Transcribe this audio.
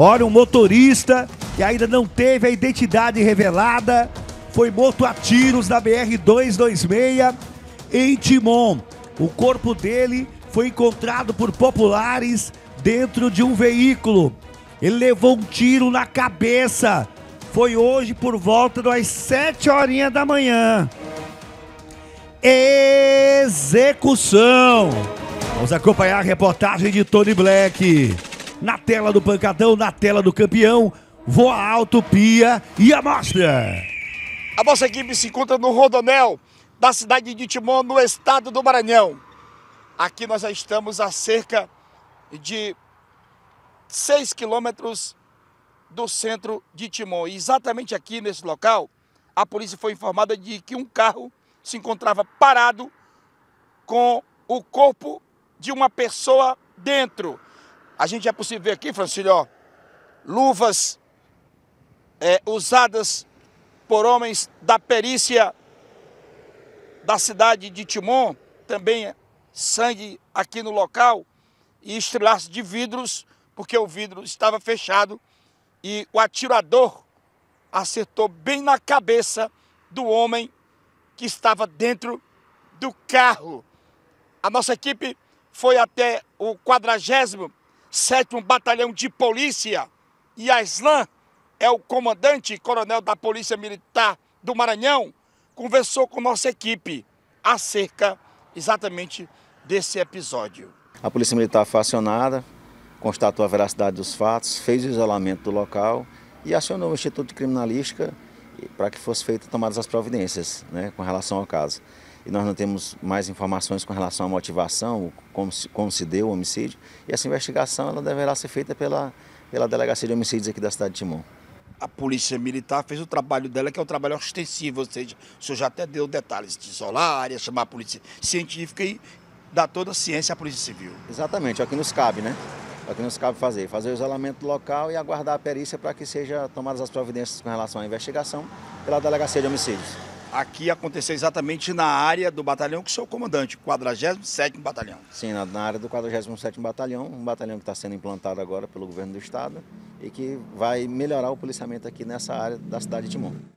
Olha, um motorista que ainda não teve a identidade revelada foi morto a tiros na BR-226 em Timon. O corpo dele foi encontrado por populares dentro de um veículo. Ele levou um tiro na cabeça. Foi hoje por volta das 7 horinhas da manhã. Execução. Vamos acompanhar a reportagem de Tony Black na tela do pancadão, na tela do campeão. Voa alto, pia e amostra. A nossa equipe se encontra no Rodonel, da cidade de Timon, no estado do Maranhão. Aqui nós já estamos a cerca de 6 quilômetros do centro de Timon. E exatamente aqui nesse local, a polícia foi informada de que um carro se encontrava parado com o corpo de uma pessoa dentro. A gente é possível ver aqui, Francílio, ó, luvas é, usadas por homens da perícia da cidade de Timon, também sangue aqui no local, e estrilaço de vidros, porque o vidro estava fechado e o atirador acertou bem na cabeça do homem que estava dentro do carro. A nossa equipe foi até o quadragésimo 7 Batalhão de Polícia e Aslan é o comandante coronel da Polícia Militar do Maranhão, conversou com nossa equipe acerca exatamente desse episódio. A Polícia Militar foi acionada, constatou a veracidade dos fatos, fez o isolamento do local e acionou o Instituto de Criminalística para que fosse feita tomadas as providências né, com relação ao caso e nós não temos mais informações com relação à motivação, como se, como se deu o homicídio, e essa investigação ela deverá ser feita pela, pela Delegacia de Homicídios aqui da cidade de Timon. A Polícia Militar fez o trabalho dela, que é um trabalho extensivo ou seja, o senhor já até deu detalhes de isolar a área, chamar a Polícia Científica e dar toda a ciência à Polícia Civil. Exatamente, é o que nos cabe, né? É o que nos cabe fazer, fazer o isolamento local e aguardar a perícia para que sejam tomadas as providências com relação à investigação pela Delegacia de Homicídios aqui aconteceu exatamente na área do batalhão que sou comandante, 47º Batalhão. Sim, na, na área do 47º Batalhão, um batalhão que está sendo implantado agora pelo governo do estado e que vai melhorar o policiamento aqui nessa área da cidade de Timon.